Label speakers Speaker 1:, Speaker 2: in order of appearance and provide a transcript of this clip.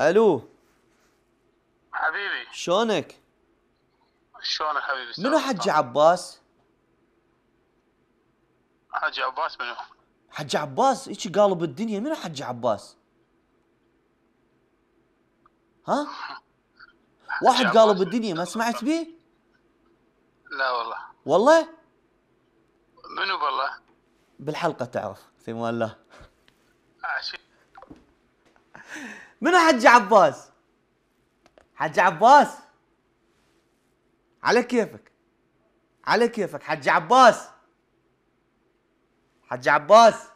Speaker 1: الو حبيبي شلونك؟
Speaker 2: شلونك حبيبي منو
Speaker 3: حجي عباس؟
Speaker 2: حجي عباس منو؟
Speaker 3: حجي عباس ايش قالب الدنيا منو حجي عباس؟ ها؟ واحد قالب
Speaker 4: الدنيا ما سمعت به؟ لا والله والله؟
Speaker 5: منو بالله؟
Speaker 4: بالحلقة
Speaker 6: تعرف في الله منو
Speaker 7: حج عباس؟ حج عباس على
Speaker 8: كيفك على كيفك حج عباس حج عباس